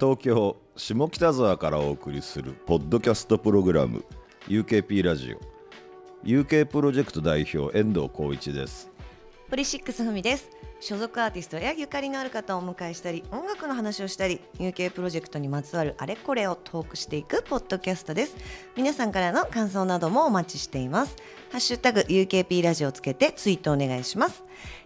東京下北沢からお送りするポッドキャストプログラム UKP ラジオ UK プロジェクト代表遠藤浩一ですポリシックスふみです所属アーティストやゆかりのある方をお迎えしたり音楽の話をしたり UK プロジェクトにまつわるあれこれをトークしていくポッドキャストです皆さんからの感想などもお待ちしていますハッシュタグ UKP ラジオをつけてツイートお願いします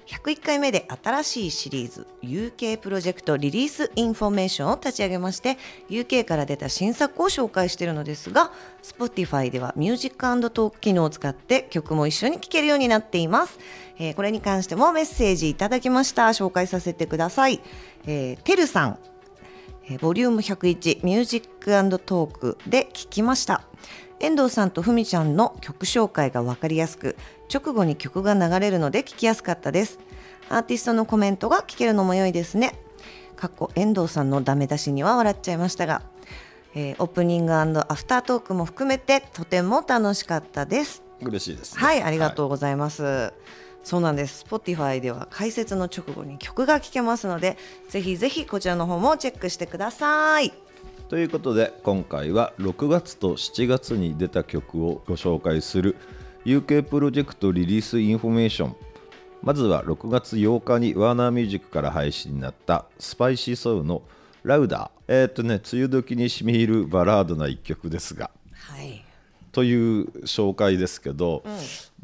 101回目で新しいシリーズ UK プロジェクトリリースインフォメーションを立ち上げまして UK から出た新作を紹介しているのですが Spotify ではミュージックトーク機能を使って曲も一緒に聴けるようになっています、えー、これに関してもメッセージいただききました紹介させてください、えー、てるさん、えー、ボリューム101ミュージックトークで聞きました遠藤さんとふみちゃんの曲紹介が分かりやすく直後に曲が流れるので聞きやすかったですアーティストのコメントが聞けるのも良いですねかっこ遠藤さんのダメ出しには笑っちゃいましたが、えー、オープニングアフタートークも含めてとても楽しかったです嬉しいです、ね、はいありがとうございます、はいそうなんです Spotify では解説の直後に曲が聴けますのでぜひぜひこちらの方もチェックしてくださいということで今回は6月と7月に出た曲をご紹介する UK プロジェクトリリースインフォメーションまずは6月8日にワーナーミュージックから配信になったスパイシーソウのラウダーえっ、とね梅雨時にしみ入るバラードな一曲ですがはいという紹介ですけど、うん、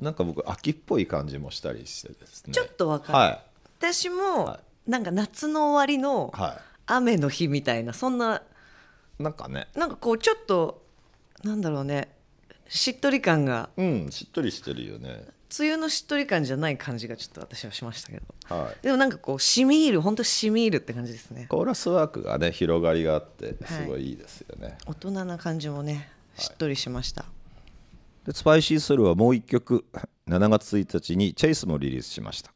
なんか僕秋っぽい感じもしたりしてですねちょっとわかる、はい、私も、はい、なんか夏の終わりの雨の日みたいなそんななんかねなんかこうちょっとなんだろうねしっとり感がうんしっとりしてるよね梅雨のしっとり感じゃない感じがちょっと私はしましたけど、はい、でもなんかこうしみいる本当しみいるって感じですねコーラスワークがね広がりがあってすごいいいですよね、はい、大人な感じもねしっとりしました、はいでスパイシーソルはもう1曲7 月1日にチェイスもリリースしました、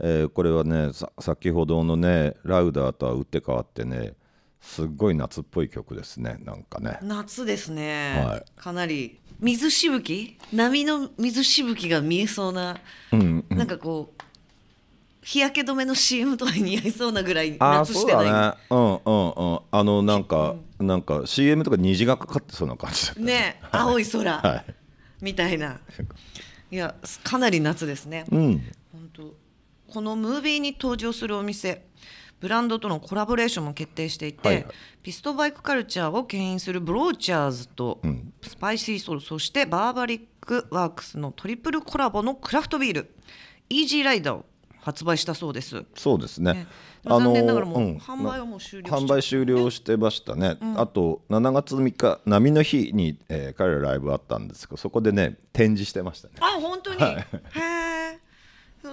えー、これはね先ほどのねラウダーとは打って変わってねすっごい夏っぽい曲ですねなんかね夏ですね、はい、かなり水しぶき波の水しぶきが見えそうな、うんうん、なんかこう日焼け止めの CM とか似合いそうなぐらい夏してないあそうだねうんうんうんあのなんか、うん、なんか CM とか虹がかかってそうな感じだねね青い空 はいみたいないやかなり夏ですね、うん、本当このムービーに登場するお店ブランドとのコラボレーションも決定していて、はいピストバイクカルチャーを牽引するブローチャーズとスパイシーソル、うん、そしてバーバリックワークスのトリプルコラボのクラフトビールイージーライダーを発売したそうです。そうですねねあの販売はもう終了販売終了してましたね、うん、あと7月3日波の日に、えー、彼らライブあったんですけどそこでね展示してましたねあ本当に、はい、へえ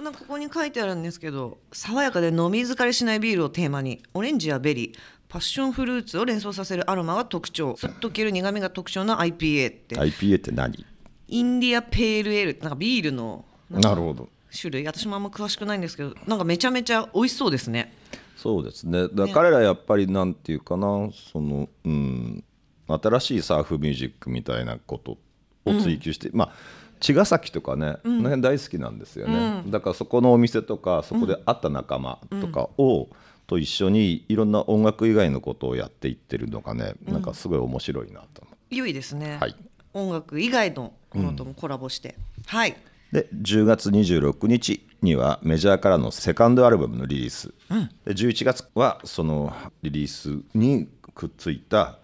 んここに書いてあるんですけど爽やかで飲み疲れしないビールをテーマにオレンジやベリーパッションフルーツを連想させるアロマが特徴すっとける苦みが特徴の IPA って IPA って何インディアペールエールってなんかビールのなるほど種類私もあんま詳しくないんですけどなんかめちゃめちゃ美味しそうですねそうですねだら彼らやっぱりなんていうかなそのうん新しいサーフミュージックみたいなことを追求して、うん、まあ茅ヶ崎とかね、うん、この辺大好きなんですよね、うん、だからそこのお店とかそこで会った仲間とかを、と一緒にいろんな音楽以外のことをやっていってるのがね、うん、なんかすごい面白いなと思う良いですね、はい、音楽以外のものともコラボして、はいで10月26日にはメジャーからのセカンドアルバムのリリース、うん、で11月はそのリリースにくっついた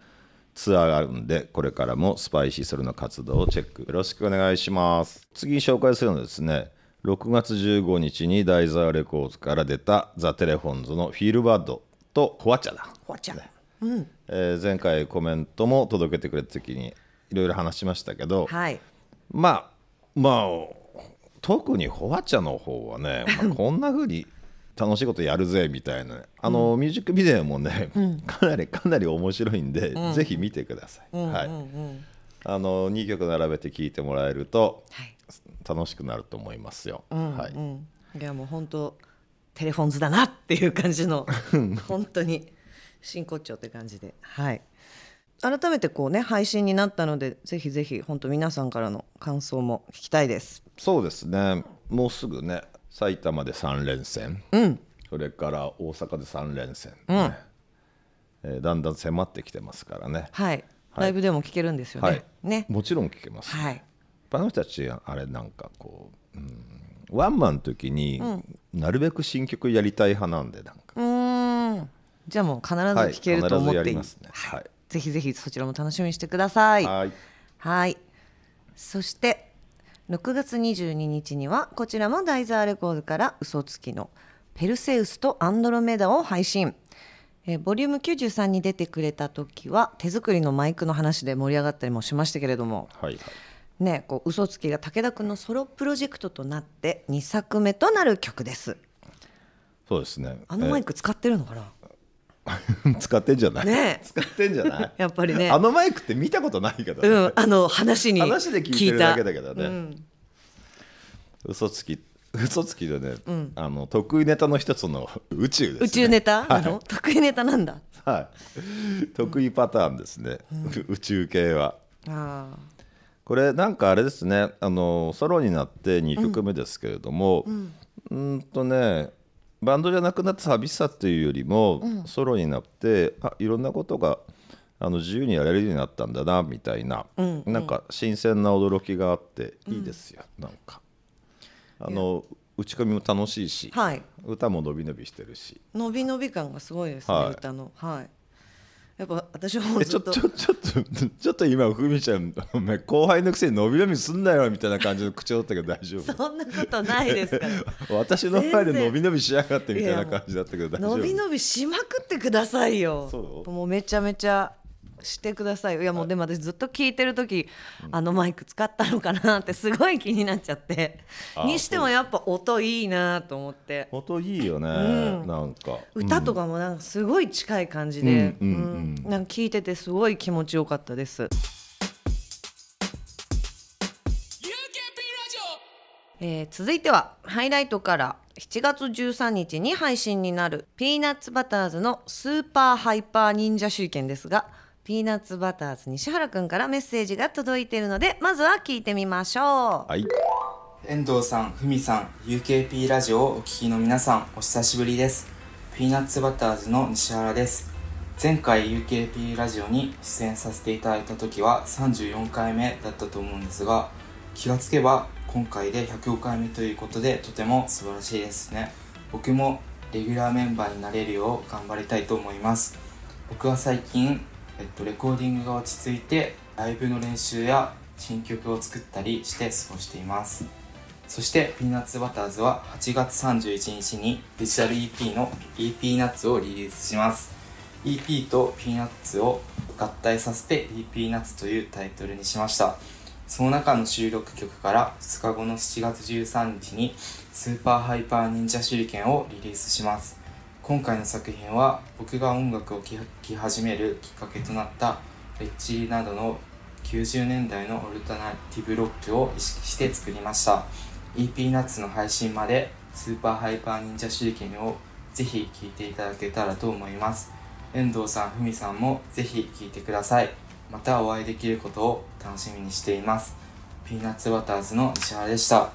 ツアーがあるんでこれからもスパイシーソルの活動をチェックよろしくお願いします次に紹介するのはですね6月15日にダイザーレコーズから出たザ・テレフォンズのフィールバッドとホワチャだホワチャ、ねうんえー、前回コメントも届けてくれた時にいろいろ話しましたけど、はい、まあまあ特にホワチャの方はね、まあ、こんなふうに楽しいことやるぜみたいな、あの、ミュージックビデオもね、うん、かなりかなり面白いんで、うん、ぜひ見てください、はい、あの2曲並べて聴いてもらえると、はい、楽しくなると思いますよ、はい、いやもう本当テレフォンズだなっていう感じの 本当に真骨頂って感じではい。改めてこうね配信になったのでぜひぜひ本当皆さんからの感想も聞きたいですそうですねもうすぐね埼玉で3連戦、うん、それから大阪で3連戦、ね、うん、えー、だんだん迫ってきてますからね、はい、はい、ライブでも聞けるんですよねはい、ねもちろん聞けます、はい、あの人たちあれなんかこう、うん、ワンマンの時に、なるべく新曲やりたい派なんでなんかうんじゃあもう必ず聞ける、はい、と思っていますね、はいぜひぜひそちらも楽しみにしてください。はい。はいそして6月22日にはこちらもダイザーレコードから嘘つきのペルセウスとアンドロメダを配信。えボリューム93に出てくれた時は手作りのマイクの話で盛り上がったりもしましたけれども、はいはい、ね、こう嘘つきが武田君のソロプロジェクトとなって2作目となる曲です。そうですね。あのマイク使ってるのかな。使ってんじゃないね使ってんじゃない やっぱりねあのマイクって見たことないけど、ね、うんあの話に話で聞いてるだけだけどね、うん、嘘つき嘘つきでね、うん、あの得意ネタの一つの 宇宙です、ね、宇宙ネタ、はい、の得意ネタなんだはい得意パターンですね、うん、宇宙系はあこれなんかあれですねあのソロになって2曲目ですけれども、うん、うんとねバンドじゃなくなった寂しさっていうよりも、うん、ソロになってあいろんなことがあの自由にやれるようになったんだなみたいな、うんうん、なんか新鮮な驚きがあっていいですよ、うん、なんかあの打ち込みも楽しいし、はい、歌も伸び伸びしてるし伸び伸び感がすごいですね、はい、歌のはいやっぱ私はもうちょっとちょっとちょっと今ふみちゃんお前後輩のくせに伸び伸びすんなよみたいな感じの口調だったけど大丈夫そんなことないですから 私の前で伸び伸びしやがってみたいな感じだったけど大丈夫 伸び伸びしまくってくださいよそうもうめちゃめちゃしてくださいいやもうでも私ずっと聞いてる時、あのマイク使ったのかなって すごい気になっちゃってにしてもやっぱ音いいなと思って音いいよね、うん、なんか歌とかもなんかすごい近い感じで聞いててすごい気持ちよかったです。えー、続いてはハイライトから7月13日に配信になるピーナッツバターズのスーパーハイパー忍者集権ですがピーナッツバターズ西原くんからメッセージが届いているのでまずは聞いてみましょう、はい、遠藤さん、ふみさん、UKP ラジオをお聞きの皆さんお久しぶりですピーナッツバターズの西原です前回 UKP ラジオに出演させていただいた時は34回目だったと思うんですが気がつけば今回で105回目ということでとても素晴らしいですね僕もレギュラーメンバーになれるよう頑張りたいと思います僕は最近えっと、レコーディングが落ち着いてライブの練習や新曲を作ったりして過ごしていますそしてピーナッツバターズは8月31日にデジタル EP の EP ナッツをリリースします EP とピーナッツを合体させて EP ナッツというタイトルにしましたその中の収録曲から2日後の7月13日にスーパーハイパー忍者手裏剣をリリースします今回の作品は僕が音楽を聴き始めるきっかけとなったレッチなどの90年代のオルタナティブロックを意識して作りました EP ナッツの配信までスーパーハイパー忍者手裏剣をぜひ聴いていただけたらと思います遠藤さん、ふみさんもぜひ聴いてくださいまたお会いできることを楽しみにしていますピーナッツバターズの西原でした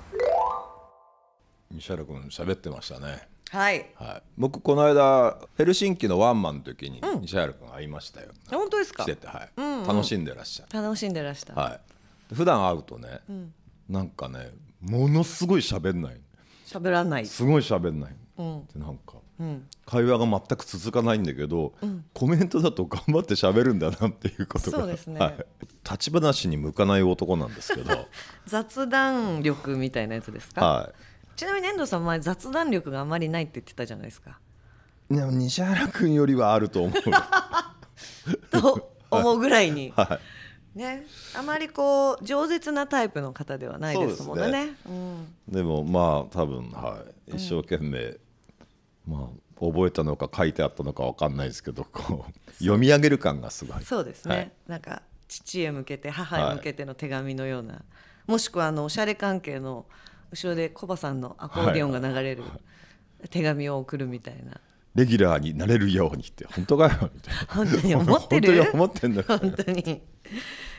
西原君喋ってましたねはい、はい、僕この間ヘルシンキのワンマンの時に西原君会いましたよ、うん、本当ですかてて、はい、うんうん、楽しんでらっしゃる楽しんでらっしゃはい、普段会うとね、うん、なんかねものすごい喋んない喋らないすごい喋んない、うん、なんか、うん、会話が全く続かないんだけど、うん、コメントだと頑張って喋るんだなっていうことがそうですね、はい、立ち話に向かない男なんですけど 雑談力みたいなやつですかはいちなみに遠藤さん前雑談力があまりないって言ってたじゃないですかでも西原君よりはあると思う と思うぐらいに、はい、ね、あまりこう饒舌なタイプの方ではないですもんねで、ねうん、もまあ多分、はい、一生懸命、うん、まあ覚えたのか書いてあったのか分かんないですけどこう読み上げる感がすごいそうですね、はい、なんか父へ向けて母へ向けての手紙のような、はい、もしくはあのおしゃれ関係の後ろでコバさんのアコーディオンが流れる手紙を送るみたいな。レギュラーになれるようにって本当かよみたいな本当に思ってる本当に思ってんだ本当にい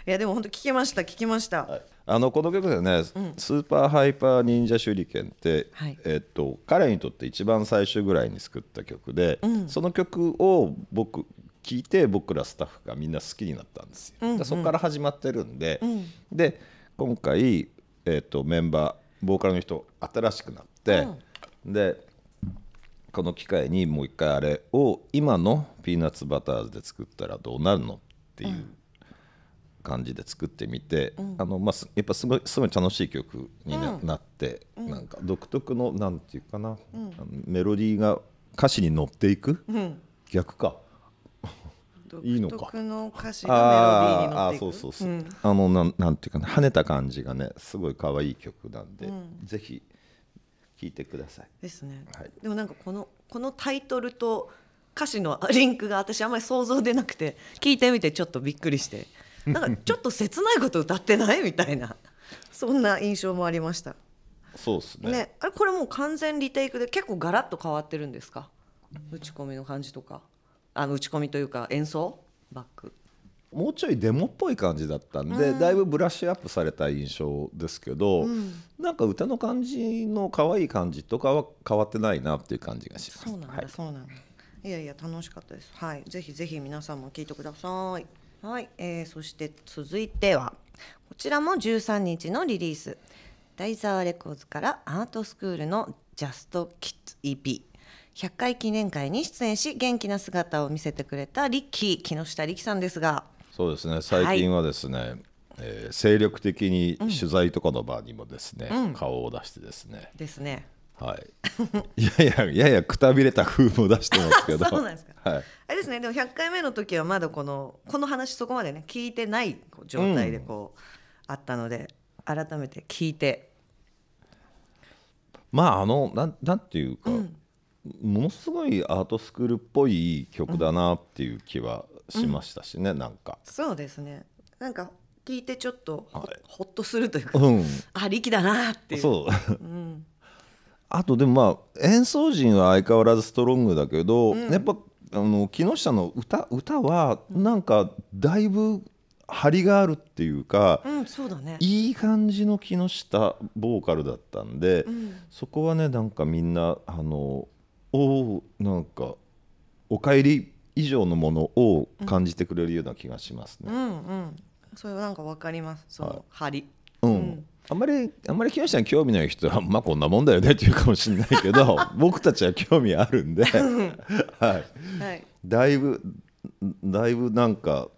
やでも本当聞きました聞きました、はい、あのこの曲でね、うん、スーパーハイパー忍者手裏剣って、はい、えっと彼にとって一番最初ぐらいに作った曲で、うん、その曲を僕聞いて僕らスタッフがみんな好きになったんですよ、うんうん、そこから始まってるんで、うん、で今回、えっとメンバーボーカルの人新しくなって、うん、でこの機会にもう一回あれを今のピーナッツバターズで作ったらどうなるのっていう感じで作ってみて、うん、あのまあ、やっぱすごいすごい楽しい曲になうん、なって、なんか独特のなんていうかな、メロディーが歌詞に乗っていく、逆か。いいのか。の歌詞がメロディーに乗っていく。ああそうそうそう。あのなんなんていうかね跳ねた感じがねすごい可愛い曲なんで、うん、ぜひ聞いてください。ですね。はい、でもなんかこのこのタイトルと歌詞のリンクが私あんまり想像でなくて聞いてみてちょっとびっくりして。なんかちょっと切ないこと歌ってないみたいなそんな印象もありましたそうですね、ね、あれこれもう完全リテイクで結構ガラッと変わってるんですか打ち込みの感じとかあの打ち込みというか演奏バックもうちょいデモっぽい感じだったんで、うん、だいぶブラッシュアップされた印象ですけど、うん、なんか歌の感じの可愛い感じとかは変わってないなっていう感じがします。そうなんだ、はい、そうなんだいやいや楽しかったです。はい、ぜひぜひ皆さんも聞いてください。はい、えー、そして続いてはこちらも13日のリリース、ダイザーレコーズからアートスクールのジャストキッズ EP。100回記念会に出演し元気な姿を見せてくれたリッキー木下力さんですがそうですね最近はですね、はい、えー、精力的に取材とかの場にもですね、うん、顔を出してですね。ですね。はい、ややややくたびれた風も出してますけどそうなんですか、はい、あれですねでも100回目の時はまだこのこの話そこまでね聞いてない状態でこう、うん、あったので改めて聞いてまああのなんなんていうか、うんものすごいアートスクールっぽい曲だなっていう気はしましたしね、うん、なんかそうですねなんか聞いてちょっとほ,、ほっとするというか、うん、あ力だなっていうそう、うん、あとでもまあ演奏陣は相変わらずストロングだけど、うん、やっぱあの木下の歌歌はなんかだいぶ張りがあるっていうか、うんそうだね、いい感じの木下ボーカルだったんで、うん、そこはねなんかみんなあのおなんかお帰り以上のものを感じてくれるような気がしますね。うんうん、それはなんかわかります。その張り。うん、うん、あんまりあんまり木下に興味ない人はまあこんなもんだよねって言うかもしれないけど 僕たちは興味あるんで、はい、はい、だいぶだいぶなんか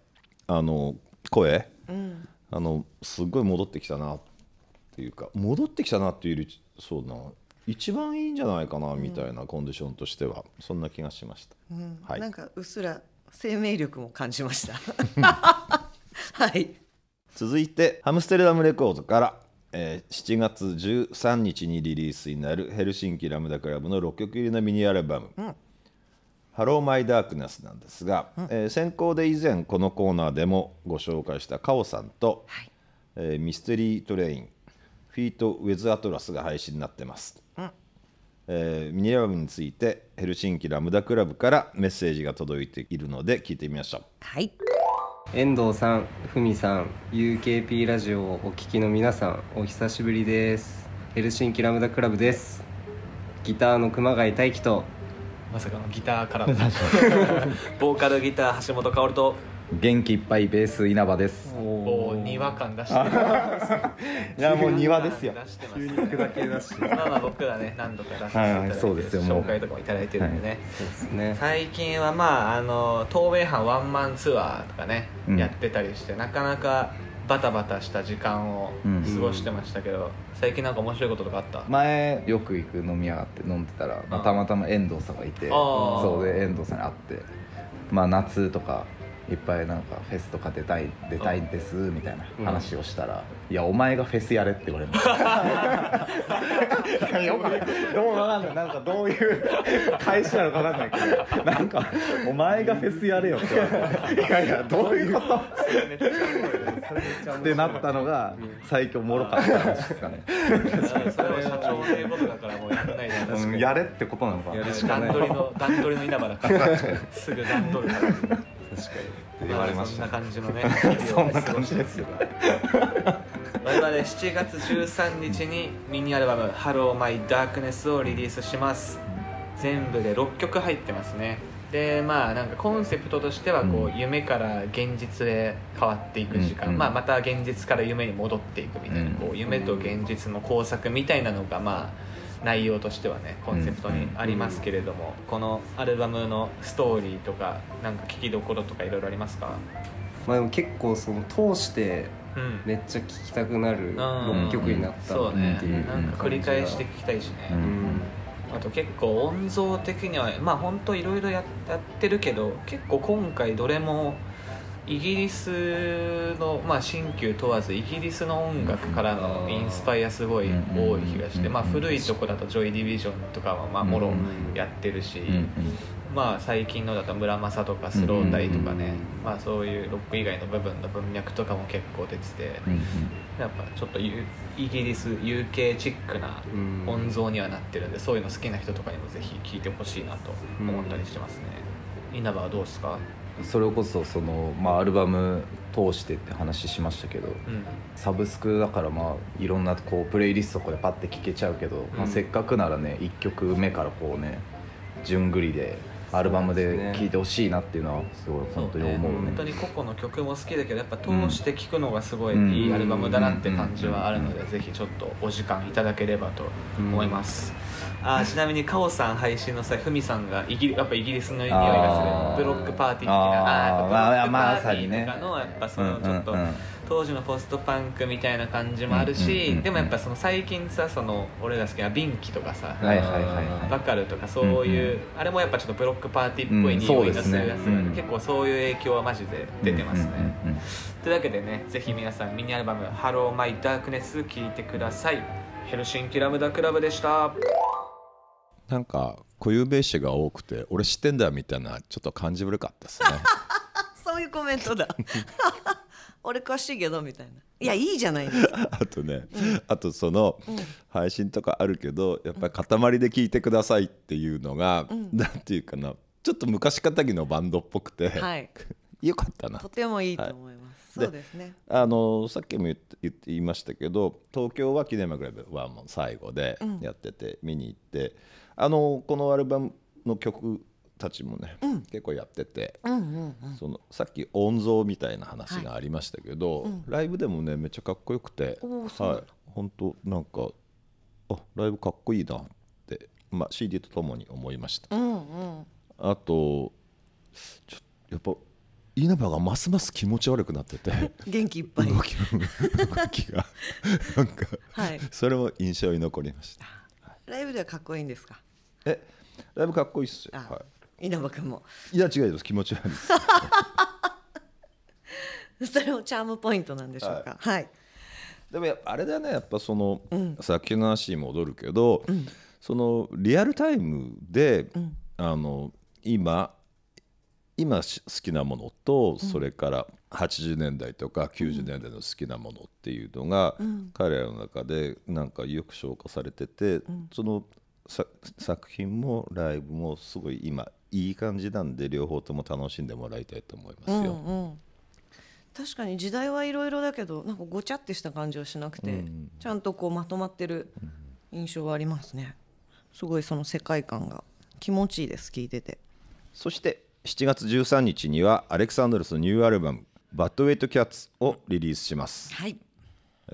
あの声、うん、あのすごい戻ってきたなっていうか戻ってきたなっていうそうな一番いいんじゃないかなみたいなコンディションとしては、そんな気がしました、うんはい、なんかうっすら生命力も感じました はい続いてハムステルダムレコードからえー、7月13日にリリースになるヘルシンキラムダクラブの6曲入りのミニアルバム「うん、ハロー・マイ・ダークネス」なんですが、うん、えー、先行で以前このコーナーでもご紹介したカオさんと、はい、えー、ミステリー・トレインフィートウェズアトラスが配信になってます、えー、ミニラムについてヘルシンキラムダクラブからメッセージが届いているので聞いてみましょうはい遠藤さん、ふみさん、UKP ラジオをお聞きの皆さんお久しぶりですヘルシンキラムダクラブですギターの熊谷大輝とまさかのギターから ボーカルギター橋本薫と元気いっぱいベース稲葉ですおお庭感出して いやもう庭ですよ出してます、ね、だけ出してまあまあ僕らね何度か出していただいて、そうですよ紹介とかもいただいてるんでね、そうですね最近はまああの東名阪ワンマンツアーとかね、やってたりしてなかなかバタバタした時間を過ごしてましたけど、最近なんか面白いこととかあった前よく行く飲み屋って飲んでたら、まあ、たまたま遠藤さんがいてそうで遠藤さんに会ってまあ夏とかいっぱいなんかフェスとか出たい出たいんですみたいな話をしたら、うん、いやお前がフェスやれって言われましたどうもかんないなんかどういう返しなのかわかんないけどなんかお前がフェスやれよって言われていやいやどういうことってなったのが最強もろかった話ですかねそれは社長ということだからもうやらないで、うん、やれってことなのかな段取りの段取りの稲葉だからすぐ段取から確かに言われました、そんな感じのね そんな感じですよ我々7月13日にミニアルバム「Hello My Darkness」をリリースします全部で6曲入ってますねでまあなんかコンセプトとしてはこう、うん、夢から現実へ変わっていく時間、うんうん、まあ、また現実から夢に戻っていくみたいな、こう夢と現実の工作みたいなのがまあ内容としてはねコンセプトにありますけれども、このアルバムのストーリーとかなんか聞きどころとかいろいろありますか、まあ、でも結構その通してめっちゃ聴きたくなる6曲になったっていう、うんね、なんか繰り返して聴きたいしね、うんあと結構音像的にはまあ本当いろいろやってるけど結構今回どれもイギリスの、まあ、新旧問わずイギリスの音楽からのインスパイアすごい多い気がして、まあ、古いとこだとジョイ・ディビジョンとかはまあもろやってるし、まあ、最近のだと村正とかスロータイとかね、まあ、そういうロック以外の部分の文脈とかも結構出ててやっぱちょっとイギリス UK チックな音像にはなってるんでそういうの好きな人とかにもぜひ聴いてほしいなと思ったりしてますね。稲葉はどうですかそれこそその、まあ、アルバム通してって話しましたけど、うん、サブスクだからまあいろんなこうプレイリストこれでパッて聴けちゃうけど、うん、まあ、せっかくならね1曲目からこうね順繰りでアルバムで聴いてほしいなっていうのはすごい本当に思うね、ね、本当に個々の曲も好きだけどやっぱ通して聴くのがすごいいいアルバムだなって感じはあるので、ぜひちょっとお時間いただければと思います。あちなみにカオさん配信の際ふみさんがイギやっぱイギリスの匂いがするブロックパーティー的なああブロックパーティーとかのやっぱそのちょっと、当時のポストパンクみたいな感じもあるし、でもやっぱその最近さその俺が好きなビンキとかさ、はいはいはいバカルとかそういう、あれもやっぱちょっとブロックパーティーっぽい匂いがするやつ、ね結構そういう影響はマジで出てますね、というわけでねぜひ皆さんミニアルバム「ハローマイダークネス聞いてくださいヘルシンキラムダクラブでしたなんか固有名詞が多くて俺知ってんだみたいなちょっと感じ悪かったですね そういうコメントだ 俺詳しいけどみたいないやいいじゃないですか あとね、うん、あとその、うん、配信とかあるけどやっぱり塊で聞いてくださいっていうのが、うん、なんていうかなちょっと昔かたぎのバンドっぽくて、はい、よかったなとてもいいと思います、はい、そうですねあのさっきも言言いましたけど東京は記念まぐれはもう最後でやってて、見に行って。あのこのアルバムの曲たちもね、うん、結構やってて、そのさっき音像みたいな話がありましたけど、はいうん、ライブでもねめっちゃかっこよくて、はい、本当なんかあライブかっこいいなって、まあ、CD とともに思いました、うんうん、あとちょやっぱ稲葉がますます気持ち悪くなってて 元気いっぱい動きがなんか、はい、それも印象に残りました。ライブではかっこいいんですかえライブかっこいいっすよ、はい、稲葉君もいや違います気持ち悪いです それもチャームポイントなんでしょうかはい、はい、でもあれだよねやっぱその、うん、さっきの話に戻るけど、うん、そのリアルタイムで、うん、あの今今好きなものと、それから、うん80年代とか90年代の好きなものっていうのが、彼らの中でなんかよく消化されてて、その作品もライブもすごい今いい感じなんで両方とも楽しんでもらいたいと思いますよ。うんうん、確かに時代はいろいろだけどなんかごちゃってした感じはしなくて、うん、ちゃんとこうまとまってる印象はありますね。すごいその世界観が気持ちいいです聞いてて。そして7月13日にはアレクサンドロスのニューアルバムバッドウェイトキャッツをリリースします、はい、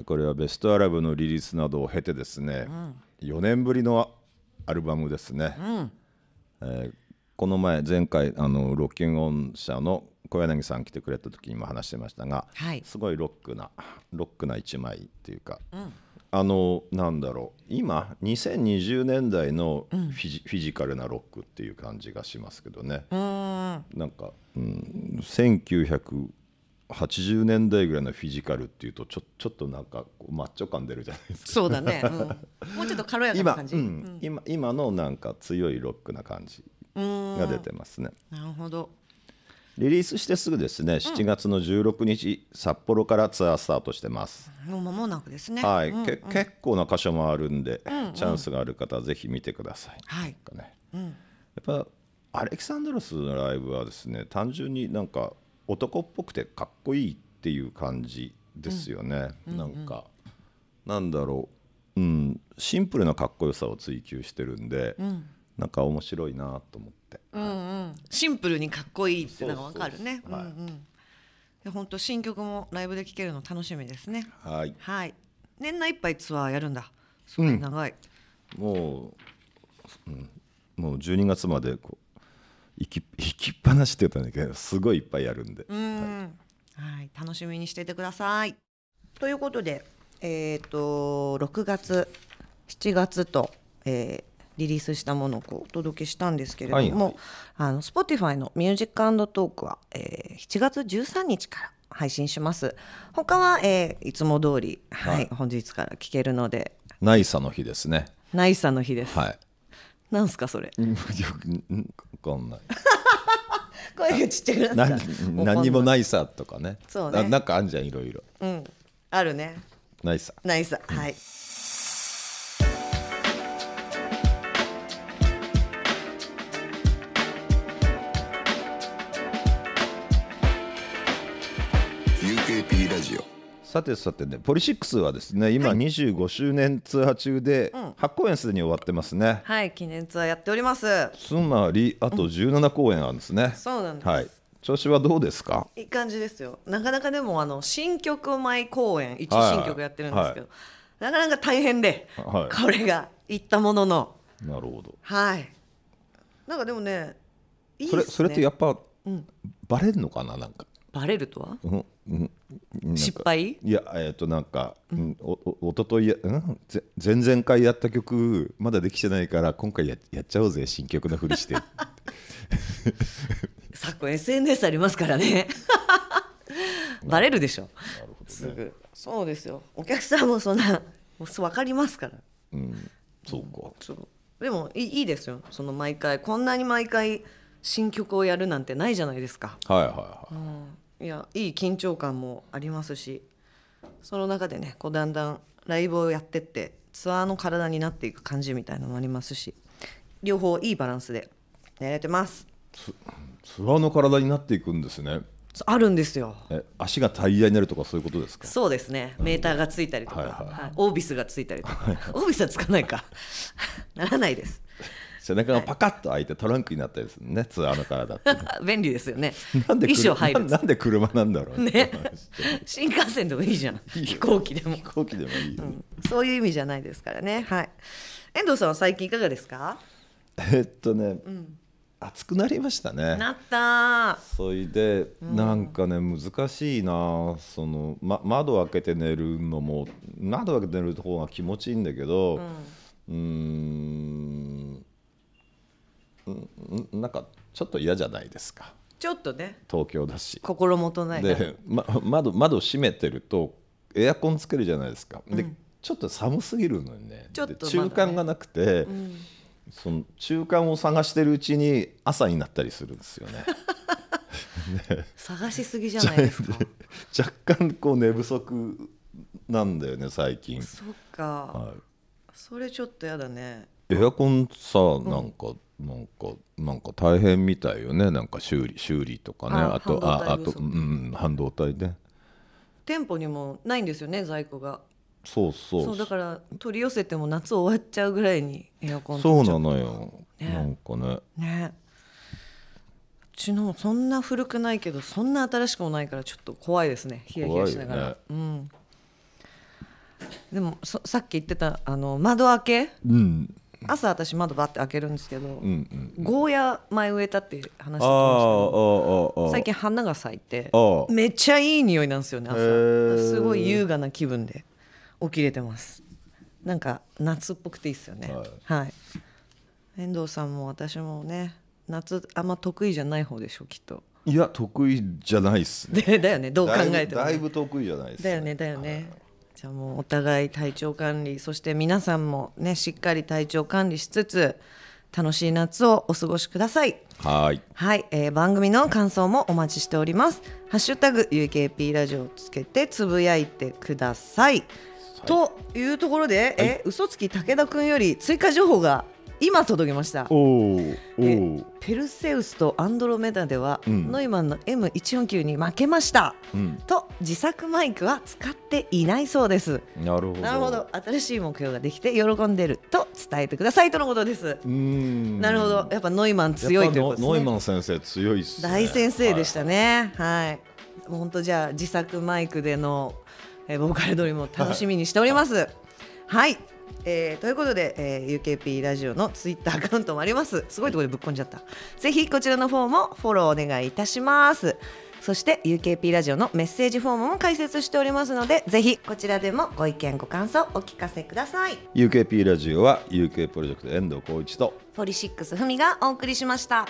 これはベストアラブのリリースなどを経てですね、うん、4年ぶりのアルバムですね、うんえー、この前前回あのロッキンオン社の小柳さん来てくれた時にも話してましたが、はい、すごいロックなロックな一枚っていうか、うん、あのなんだろう今2020年代のフィジうん、フィジカルなロックっていう感じがしますけどね、うん、なんか、うん、1900 80年代ぐらいのフィジカルっていうとちょちょっとなんかマッチョ感出るじゃないですかそうだね、うん、もうちょっと軽やかな感じ今うん、今今のなんか強いロックな感じが出てますねなるほどリリースしてすぐですね7月の16日、うん、札幌からツアースタートしてますもう間もなくですねはい、うんうん、結構な箇所もあるんで、うんうん、チャンスがある方はぜひ見てください、はいかね、うん、やっぱアレキサンドロスのライブはですね単純になんか男っぽくてかっこいいっていう感じですよね、うん、なんか、うん、なんだろう、うん、シンプルなかっこよさを追求してるんで、うん、なんか面白いなと思って、うんうん、シンプルにかっこいいってのが分かるね本当新曲もライブで聴けるの楽しみですねはい、はい、年内いっぱいツアーやるんだすごい長い、もう、うん、もう12月までこう行き 行きっぱなしって言ったんだけどすごいいっぱいやるんで、はい、はい、楽しみにしててください。ということで、えーと、6月7月と、えー、リリースしたものをお届けしたんですけれども、はいはい、あの Spotify の「ミュージックトークは、えー、7月13日から配信します他は、えー、いつも通り、はい、はい、本日から聞けるのでナイサの日ですねナイサの日です、はい、なんすかそれ。よくわかんない。声がちっちゃくなった。何何にもないさとかね。そうね。なんかあんじゃんいろいろ。うん。あるね。ないさ。ないさ。はい。UKP ラジオさてさてね、ポリシックスはですね、今25周年ツアー中で、8公演すでに終わってますね。はい、記念ツアーやっております。つまり、あと17公演あるんですね。そうなんです。はい。調子はどうですかいい感じですよ。なかなかでも、あの新曲毎公演、一新曲やってるんですけど。なかなか大変で、はい、これがいったものの。なるほど。はい。なんかでもね。いいねそれ、それってやっぱ、うん、バレるのかな、なんか。バレるとは。うん、うん。失敗いやえっ、となんか、うん、おおとというん、前々回やった曲まだできてないから今回ややっちゃおうぜ新曲のふりして 昨今 SNS ありますからね バレるでしょ、ね、すぐそうですよお客さんもそんな分かりますからうんそうかでもいいですよその毎回こんなに毎回新曲をやるなんてないじゃないですかはいはいはい、うんいやいい緊張感もありますしその中でねこうだんだんライブをやってってツアーの体になっていく感じみたいなのもありますし両方いいバランスでやれてますツツアーの体になっていくんですねあるんですよえ足がタイヤになるとかそういうことですかそうですねメーターがついたりとか、はいはいはいオービスがついたりとか、オービスはつかないか ならないです背中がパカッと開いてトランクになったりするね、ツアーの体って、便利ですよねなんで衣装入るなんで車なんだろうね新幹線でもいいじゃん飛行機でも飛行機でもいい、うん、そういう意味じゃないですからねはい遠藤さんは最近いかがですかえっとね、うん熱くなりましたね。なったそれで、なんかね難しいなその、ま、窓開けて寝るのも窓開けて寝る方が気持ちいいんだけどうんなんかちょっと嫌じゃないですかちょっとね東京だし心もとないで、ま、窓窓閉めてるとエアコンつけるじゃないですか、で、うん、ちょっと寒すぎるのにねちょっと、ね、中間がなくて、うん、その中間を探してるうちに朝になったりするんですよねね、探しすぎじゃないですか若干こう寝不足なんだよね最近そっか、はい、それちょっとやだねエアコンさなんか、なんかなんか大変みたいよねなんか修理修理とかねあとああと、うん、半導体で店舗にもないんですよね在庫がそうそうそうだから取り寄せても夏終わっちゃうぐらいにエアコンそうなのよ、ね、なんかねねうちのそんな古くないけどそんな新しくもないからちょっと怖いですねヒヤヒヤしながら、ね、うんでもさっき言ってたあの窓開け、うん、朝私窓バッて開けるんですけど、うんうん、ゴーヤ前植えたって話してました最近花が咲いてめっちゃいい匂いなんですよね朝すごい優雅な気分で起きれてますなんか夏っぽくていいですよね、はい、はい、遠藤さんも私もね夏あんま得意じゃない方でしょきっといや得意じゃないっすねだよねどう考えても、ねだ、だいぶ得意じゃないっす、ね、だよねだよね、はいじゃあもうお互い体調管理そして皆さんもねしっかり体調管理しつつ楽しい夏をお過ごしください。はい。はい、えー、番組の感想もお待ちしております。ハッシュタグ UKP ラジオをつけてつぶやいてください。はい、というところで、え、はい、嘘つき武田くんより追加情報が今届きましたペルセウスとアンドロメダでは、うん、ノイマンの M149 に負けました、うん、と自作マイクは使っていないそうですなるほど新しい目標ができて喜んでると伝えてくださいとのことですなるほどやっぱノイマン強いということです、ね、ノイマン先生強い、っね、大先生でしたねはい、はい、本当じゃあ自作マイクでのえボーカル撮りも楽しみにしております、はい、はいえー、ということで、えー、UKP ラジオのツイッターアカウントもありますすごいところでぶっこんじゃったぜひこちらの方もフォローお願いいたしますそして UKP ラジオのメッセージフォームも開設しておりますのでぜひこちらでもご意見ご感想お聞かせください UKP ラジオは UK プロジェクト遠藤浩一とポリシックスふみがお送りしました。